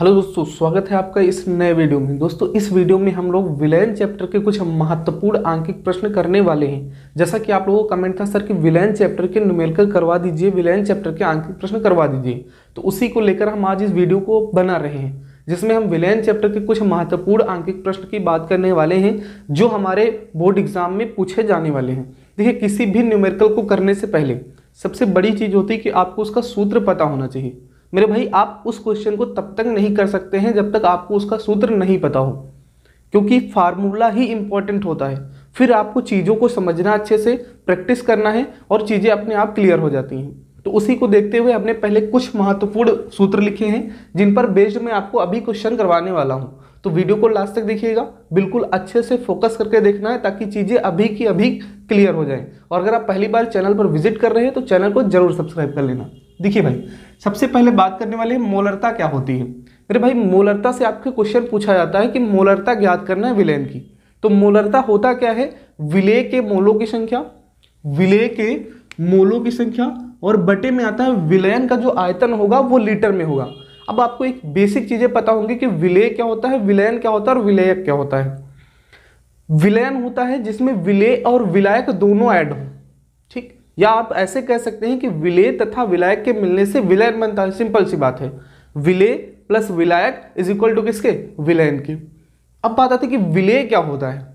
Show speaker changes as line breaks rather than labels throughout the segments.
hello दोस्तों स्वागत है आपका इस नए वीडियो में दोस्तों इस वीडियो में हम लोग विलयन चैप्टर के कुछ महत्वपूर्ण आंकिक प्रश्न करने वाले हैं जैसा कि आप लोगों का कमेंट था सर कि विलयन चैप्टर के न्यूमेरिकल करवा दीजिए विलयन चैप्टर के आंकिक प्रश्न करवा दीजिए तो उसी को लेकर हम आज इस वीडियो को बना रहे हैं जिसमें हम विलयन चैप्टर के कुछ महत्वपूर्ण आंकिक प्रश्न की बात करने वाले हैं जो हमारे बोर्ड एग्जाम में पूछे जाने वाले हैं देखिए किसी भी न्यूमेरिकल को करने से पहले सबसे बड़ी चीज़ होती है कि आपको उसका सूत्र पता होना चाहिए मेरे भाई आप उस क्वेश्चन को तब तक नहीं कर सकते हैं जब तक आपको उसका सूत्र नहीं पता हो क्योंकि फार्मूला ही इम्पॉर्टेंट होता है फिर आपको चीज़ों को समझना अच्छे से प्रैक्टिस करना है और चीज़ें अपने आप क्लियर हो जाती हैं तो उसी को देखते हुए हमने पहले कुछ महत्वपूर्ण सूत्र लिखे हैं जिन पर बेस्ड मैं आपको अभी क्वेश्चन करवाने वाला हूँ तो वीडियो को लास्ट तक देखिएगा बिल्कुल अच्छे से फोकस करके देखना है ताकि चीज़ें अभी की अभी क्लियर हो जाएं और अगर आप पहली बार चैनल पर विजिट कर रहे हैं तो चैनल को जरूर सब्सक्राइब कर लेना देखिए भाई सबसे पहले बात करने वाले मोलरता क्या होती है अरे भाई मोलरता से आपके क्वेश्चन पूछा जाता है कि मोलरता ज्ञात करना है विलयन की तो मोलरता होता क्या है विलय के मोलों की संख्या विलय के मोलों की संख्या और बटे में आता है विलयन का जो आयतन होगा वो लीटर में होगा अब आपको एक बेसिक चीज़ें पता होंगी कि विलय क्या होता है विलयन क्या होता है और विलयक क्या होता है विलयन होता है जिसमें विलय और विलायक दोनों ऐड हो या आप ऐसे कह सकते हैं कि विलय तथा विलायक के मिलने से विलयन बनता है सिंपल सी बात है विलय प्लस विलायक इज इक्वल टू किसके विलयन के अब बात आती है कि विलय क्या होता है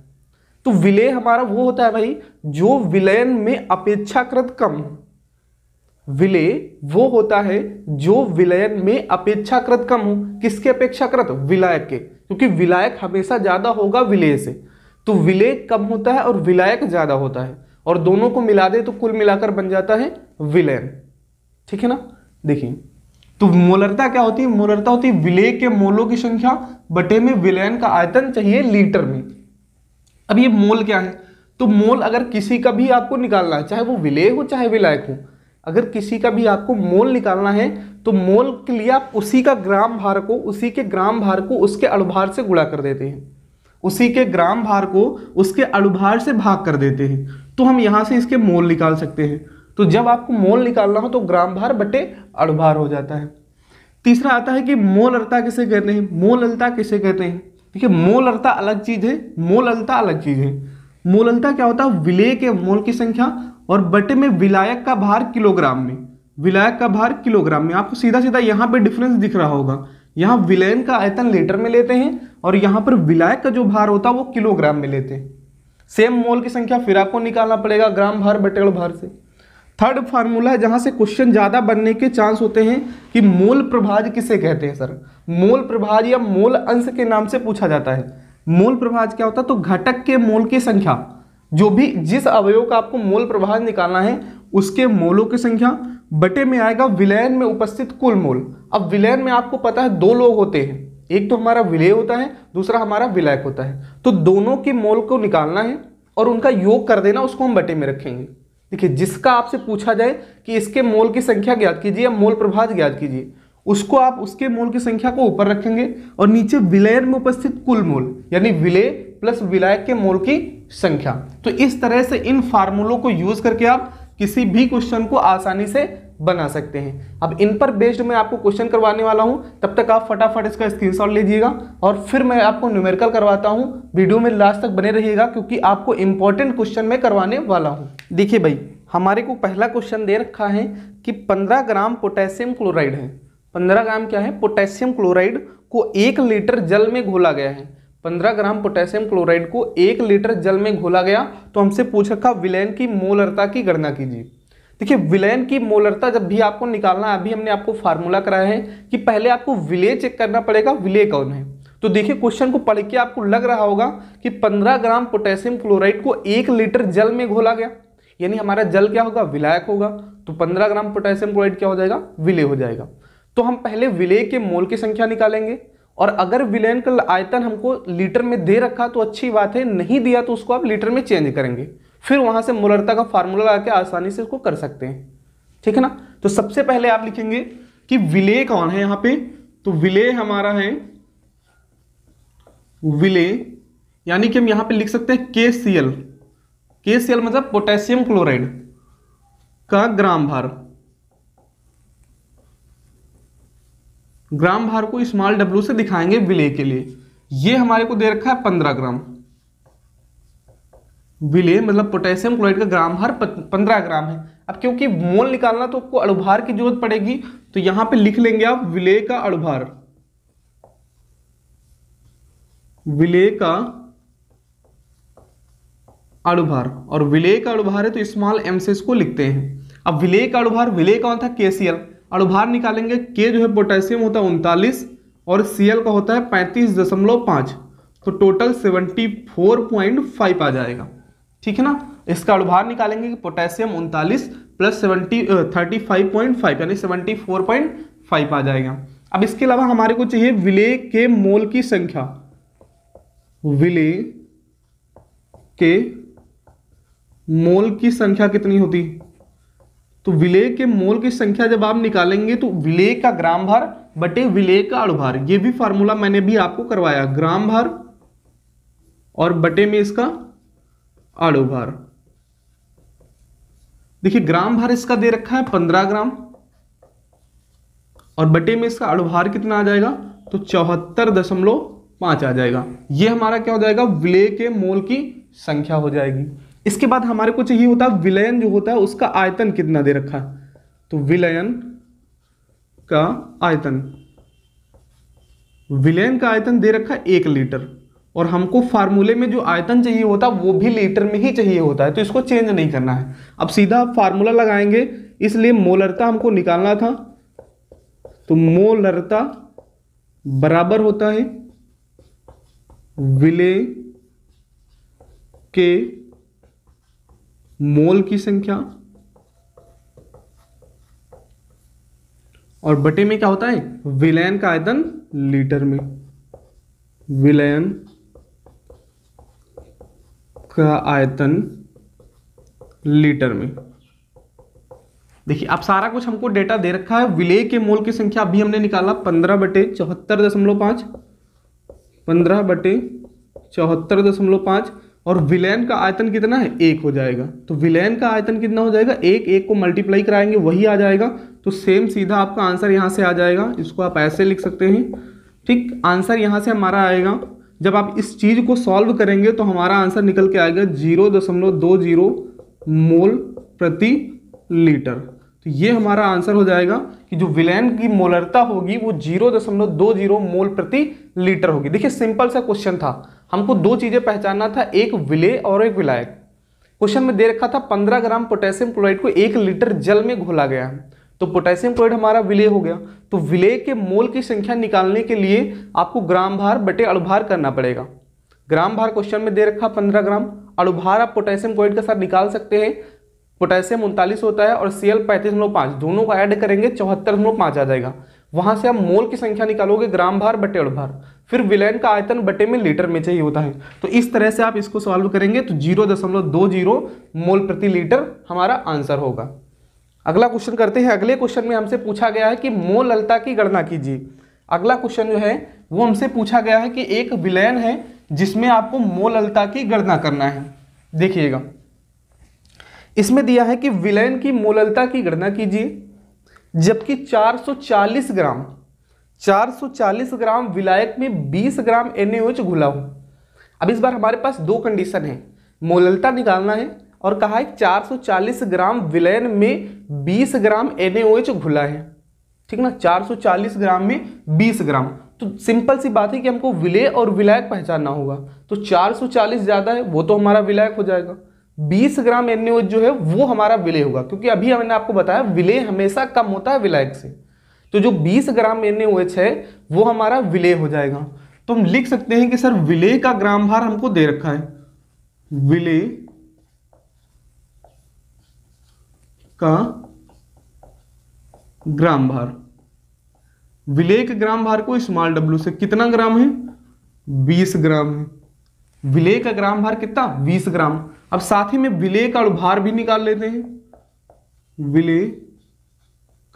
तो विलय हमारा वो होता है भाई जो विलयन में अपेक्षाकृत कम विलय वो होता है जो विलयन में अपेक्षाकृत कम हो किसके अपेक्षाकृत विलायक के क्योंकि विलायक हमेशा ज्यादा होगा विलय से तो विलय कम होता है और विलायक ज्यादा होता है और दोनों को मिला दे तो कुल मिलाकर बन जाता है विलयन ठीक है ना देखिए तो मोलरता क्या होती है मोलरता होती है विलय के मोलों की संख्या बटे में विलयन का आयतन चाहिए लीटर में अब ये मोल क्या है तो मोल अगर किसी का भी आपको निकालना है चाहे वो विलय हो चाहे विलायक हो अगर किसी का भी आपको मोल निकालना है तो मोल के लिए आप उसी का ग्राम भार को उसी के ग्राम भार को उसके अणुभार से गुणा कर देते हैं उसी के ग्राम भार को उसके अणुभार से भाग कर देते हैं तो हम यहाँ से इसके मोल निकाल सकते हैं तो जब आपको मोल निकालना हो तो ग्राम भार बटे अणुभार हो जाता है तीसरा आता है कि मोल अल्ता किसे कहते हैं मोल अलता किसे कहते हैं देखिए मोल अल्ता अलग चीज़ है मोल अलता अलग चीज़ है मोल अलता क्या होता है विलय के मोल की संख्या और बटे में विलायक का भार किलोग्राम में विलायक का भार किलोग्राम में आपको सीधा सीधा यहाँ पे डिफरेंस दिख रहा होगा यहाँ विलयन का आयतन लीटर में लेते हैं और यहाँ पर विलायक का जो भार होता है वो किलोग्राम में लेते हैं सेम मोल की संख्या फिर आपको निकालना पड़ेगा ग्राम भार बटेल भार से थर्ड फार्मूला है जहाँ से क्वेश्चन ज़्यादा बनने के चांस होते हैं कि मोल प्रभाज किसे कहते हैं सर मोल प्रभाज या मोल अंश के नाम से पूछा जाता है मोल प्रभाज क्या होता है तो घटक के मोल की संख्या जो भी जिस अवयव का आपको मोल प्रभाज निकालना है उसके मोलों की संख्या बटे में आएगा विलयन में उपस्थित कुल मोल अब विलयन में आपको पता है दो लोग होते हैं एक तो हमारा विलय होता है दूसरा हमारा विलायक होता है तो दोनों के मोल को निकालना है और उनका योग कर देना उसको हम बटे में रखेंगे देखिए जिसका आपसे पूछा जाए कि इसके मोल की संख्या ज्ञात कीजिए या मोल प्रभाज ज्ञात कीजिए उसको आप उसके मोल की संख्या को ऊपर रखेंगे और नीचे विलयन में उपस्थित कुल मोल यानी विलय प्लस विलायक के मोल की संख्या तो इस तरह से इन फार्मूलों को यूज करके आप किसी भी क्वेश्चन को आसानी से बना सकते हैं अब इन पर बेस्ड मैं आपको क्वेश्चन करवाने वाला हूं तब तक आप फटाफट इसका स्क्रीनशॉट लीजिएगा और फिर मैं आपको न्यूमेरिकल करवाता हूं वीडियो में लास्ट तक बने रहिएगा क्योंकि आपको इंपॉर्टेंट क्वेश्चन में करवाने वाला हूं देखिए भाई हमारे को पहला क्वेश्चन दे रखा है कि पंद्रह ग्राम पोटेशियम क्लोराइड है पंद्रह ग्राम क्या है पोटेशियम क्लोराइड को एक लीटर जल में घोला गया है 15 ग्राम पोटेशियम क्लोराइड को एक लीटर जल में घोला गया तो हमसे पूछ रखा विलयन की मोलरता की गणना कीजिए देखिए विलयन की मोलरता जब भी आपको निकालना है अभी हमने आपको फार्मूला कराया है कि पहले आपको विलय चेक करना पड़ेगा विलय कौन है तो देखिए क्वेश्चन को पढ़ के आपको लग रहा होगा कि 15 ग्राम पोटेशियम क्लोराइड को एक लीटर जल में घोला गया यानी हमारा जल क्या होगा विलायक होगा तो 15 ग्राम पोटेशियम क्लोराइड क्या हो जाएगा विलय हो जाएगा तो हम पहले विलय के मोल की संख्या निकालेंगे और अगर विलयन का आयतन हमको लीटर में दे रखा तो अच्छी बात है नहीं दिया तो उसको आप लीटर में चेंज करेंगे फिर वहां से मुलरता का फार्मूला लगा के आसानी से उसको कर सकते हैं ठीक है ना तो सबसे पहले आप लिखेंगे कि विलय कौन है यहां पे तो विलय हमारा है विलय यानी कि हम यहां पे लिख सकते हैं के C L K C L मतलब पोटेशियम क्लोराइड का ग्राम भार ग्राम भार को स्मॉल डब्ल्यू से दिखाएंगे विलय के लिए ये हमारे को दे रखा है पंद्रह ग्राम विलय मतलब पोटेशियम क्लोराइड का ग्राम भार पंद्रह ग्राम है अब क्योंकि मोल निकालना तो आपको अणुभार की जरूरत पड़ेगी तो यहां पे लिख लेंगे आप विलय का अणुभार विलय का अणुभार और विलय का अणुभार है तो स्मॉल एम से इसको लिखते हैं अब विलय का अणुभार विलय कौन था केसीएल और बाहर निकालेंगे के जो है पोटेशियम होता है उनतालीस और सी का होता है पैंतीस दशमलव पाँच तो total seventy four point five आ जाएगा ठीक है ना इसका अड़भार निकालेंगे कि पोटेशियम उनतालीस plus seventy thirty five point five यानी सेवेंटी फोर पॉइंट फाइव आ जाएगा अब इसके अलावा हमारे को चाहिए विले के मोल की संख्या विले के मोल की संख्या कितनी होती है तो विलेय के मोल की संख्या जब आप निकालेंगे तो विलेय का ग्राम भार बटे विलेय का अणुभार ये भी फार्मूला मैंने भी आपको करवाया ग्राम भार और बटे में इसका अणुभार देखिए ग्राम भार इसका दे रखा है पंद्रह ग्राम और बटे में इसका अणुभार कितना आ जाएगा तो चौहत्तर दशमलव पांच आ जाएगा ये हमारा क्या हो जाएगा विलेय के मोल की संख्या हो जाएगी इसके बाद हमारे को चाहिए होता है विलयन जो होता है उसका आयतन कितना दे रखा है तो विलयन का आयतन विलयन का आयतन दे रखा है एक लीटर और हमको फार्मूले में जो आयतन चाहिए होता है वो भी लीटर में ही चाहिए होता है तो इसको चेंज नहीं करना है अब सीधा फार्मूला लगाएंगे इसलिए मोलरता हमको निकालना था तो मोलरता बराबर होता है विलय के मोल की संख्या और बटे में क्या होता है विलयन का आयतन लीटर में विलयन का आयतन लीटर में देखिए अब सारा कुछ हमको डेटा दे रखा है विलय के मोल की संख्या अभी हमने निकाला पंद्रह बटे चौहत्तर दशमलव पांच पंद्रह बटे चौहत्तर दशमलव पांच और विलयन का आयतन कितना है एक हो जाएगा तो विलयन का आयतन कितना हो जाएगा एक एक को मल्टीप्लाई कराएंगे वही आ जाएगा तो सेम सीधा आपका आंसर यहाँ से आ जाएगा इसको आप ऐसे लिख सकते हैं ठीक आंसर यहाँ से हमारा आएगा जब आप इस चीज़ को सॉल्व करेंगे तो हमारा आंसर निकल के आएगा जीरो दशमलव दो जीरो मोल प्रति लीटर तो ये हमारा आंसर हो जाएगा कि जो विलयन की मोलरता होगी वो जीरो दशमलव दो जीरो मोल प्रति लीटर होगी देखिए सिंपल सा क्वेश्चन था हमको दो चीज़ें पहचानना था एक विलय और एक विलायक क्वेश्चन में दे रखा था पंद्रह ग्राम पोटेशियम क्लोराइड को एक लीटर जल में घोला गया तो पोटेशियम क्लोराइड हमारा विलय हो गया तो विलय के मोल की संख्या निकालने के लिए आपको ग्राम भार बटे अड़ुभार करना पड़ेगा ग्राम भार क्वेश्चन में दे रखा पंद्रह ग्राम अड़ुभार आप पोटेशियम क्लोराइड के साथ निकाल सकते हैं पोटेशियम उनतालीस होता है और सीएल पैंतीस दोनों को ऐड करेंगे चौहत्तर आ जाएगा वहां से आप मोल की संख्या निकालोगे ग्राम भार बटे भार फिर विलयन का आयतन बटे में लीटर में चाहिए होता है तो इस तरह से आप इसको सॉल्व करेंगे तो जीरो दशमलव दो जीरो मोल प्रति लीटर हमारा आंसर होगा अगला क्वेश्चन करते हैं अगले क्वेश्चन में हमसे पूछा गया है कि मोल अलता की गणना कीजिए अगला क्वेश्चन जो है वो हमसे पूछा गया है कि एक विलयन है जिसमें आपको मोल अलता की गणना करना है देखिएगा इसमें दिया है कि विलयन की मोललता की गणना कीजिए जबकि 440 ग्राम 440 ग्राम विलायक में 20 ग्राम एच घुला हो अब इस बार हमारे पास दो कंडीशन है मोललता निकालना है और कहा है 440 ग्राम विलयन में 20 ग्राम एच घुला है ठीक ना 440 ग्राम में 20 ग्राम तो सिंपल सी बात है कि हमको विलय और विलायक पहचानना होगा तो 440 ज़्यादा है वो तो हमारा विलायक हो जाएगा 20 ग्राम एन जो है वो हमारा विलय होगा क्योंकि अभी हमने आपको बताया विलय हमेशा कम होता है विलायक से तो जो 20 ग्राम एन है वो हमारा विलय हो जाएगा तो हम लिख सकते हैं कि सर विलय का ग्राम भार हमको दे रखा है विलय का ग्राम भार विलय के ग्राम भार को स्मॉल डब्ल्यू से कितना ग्राम है 20 ग्राम है विलय का ग्राम भार कितना 20 ग्राम अब साथ ही में विलय का भार भी निकाल लेते हैं विलय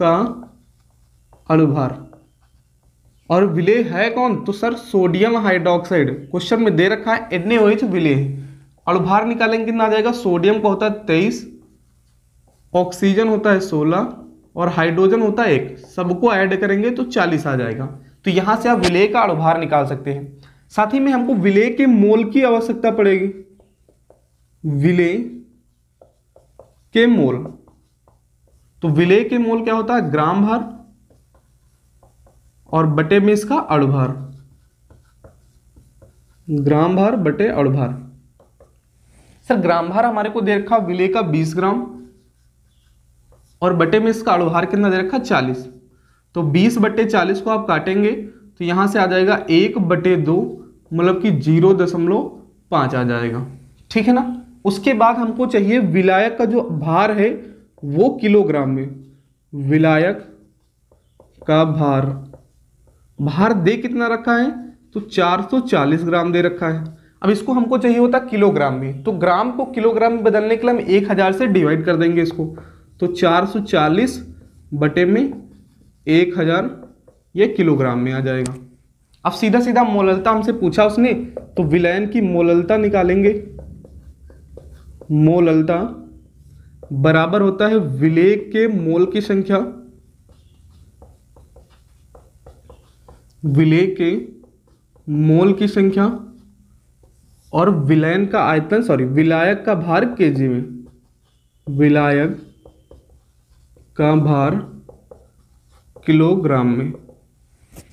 का अणुभार और विलय है कौन तो सर सोडियम हाइड्रोक्साइड क्वेश्चन में दे रखा है एन एच विलय अणुभार निकालेंगे कितना आ जाएगा सोडियम का होता है तेईस ऑक्सीजन होता है सोलह और हाइड्रोजन होता है एक सबको ऐड करेंगे तो चालीस आ जाएगा तो यहां से आप विलय का अणुभार निकाल सकते हैं साथ ही में हमको विलय के मोल की आवश्यकता पड़ेगी विले के मोल तो विलय के मोल क्या होता है ग्राम भर और बटे में इसका अड़भर ग्राम भर बटे अड़भर सर ग्राम भर हमारे को दे रखा विलय का 20 ग्राम और बटे में इसका अड़भार कितना दे रखा 40 तो 20 बटे 40 को आप काटेंगे तो यहां से आ जाएगा एक बटे दो मतलब कि जीरो दशमलव पांच आ जाएगा ठीक है ना उसके बाद हमको चाहिए विलायक का जो भार है वो किलोग्राम में विलायक का भार भार दे कितना रखा है तो 440 ग्राम दे रखा है अब इसको हमको चाहिए होता किलोग्राम में तो ग्राम को किलोग्राम में बदलने के लिए हम एक हज़ार से डिवाइड कर देंगे इसको तो 440 बटे में एक हज़ार ये किलोग्राम में आ जाएगा अब सीधा सीधा मोललता हमसे पूछा उसने तो विलयन की मोललता निकालेंगे मोललता बराबर होता है विलेय के मोल की संख्या विलेय के मोल की संख्या और विलयन का आयतन सॉरी विलायक का भार केजी में विलायक का भार किलोग्राम में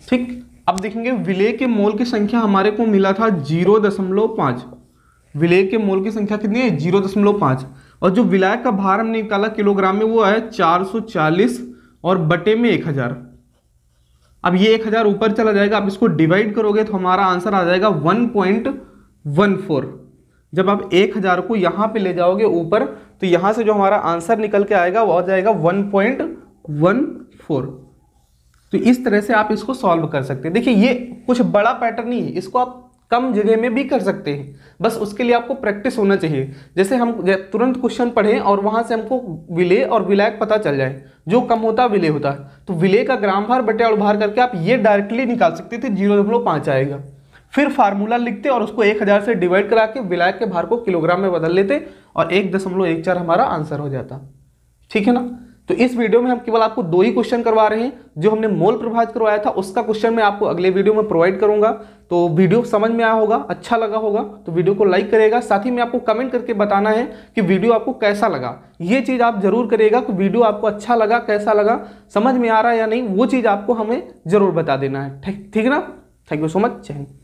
ठीक अब देखेंगे विलेय के मोल की संख्या हमारे को मिला था जीरो दशमलव पांच विलेय के मोल की संख्या कितनी है जीरो दशमलव पाँच और जो विलायक का भार हमने निकाला किलोग्राम में वो है 440 और बटे में 1000 अब ये 1000 ऊपर चला जाएगा आप इसको डिवाइड करोगे तो हमारा आंसर आ जाएगा 1.14 जब आप 1000 को यहाँ पे ले जाओगे ऊपर तो यहाँ से जो हमारा आंसर निकल के आएगा वह आ जाएगा फोर तो इस तरह से आप इसको सॉल्व कर सकते हैं देखिए ये कुछ बड़ा पैटर्न नहीं है इसको आप कम जगह में भी कर सकते हैं बस उसके लिए आपको प्रैक्टिस होना चाहिए जैसे हम तुरंत क्वेश्चन पढ़ें और वहाँ से हमको विलय और विलायक पता चल जाए जो कम होता है विलय होता है तो विलय का ग्राम भार बटे और भार करके आप ये डायरेक्टली निकाल सकते थे जीरो दशमलव पाँच आएगा फिर फार्मूला लिखते और उसको एक हज़ार से डिवाइड करा के विलायक के भार को किलोग्राम में बदल लेते और एक दशमलव एक चार हमारा आंसर हो जाता ठीक है ना तो इस वीडियो में हम केवल आपको दो ही क्वेश्चन करवा रहे हैं जो हमने मोल प्रभावित करवाया था उसका क्वेश्चन मैं आपको अगले वीडियो में प्रोवाइड करूंगा तो वीडियो समझ में आया होगा अच्छा लगा होगा तो वीडियो को लाइक करेगा साथ ही में आपको कमेंट करके बताना है कि वीडियो आपको कैसा लगा ये चीज़ आप जरूर करेगा कि वीडियो आपको अच्छा लगा कैसा लगा समझ में आ रहा है या नहीं वो चीज़ आपको हमें जरूर बता देना है ठीक है ना thank you so much chain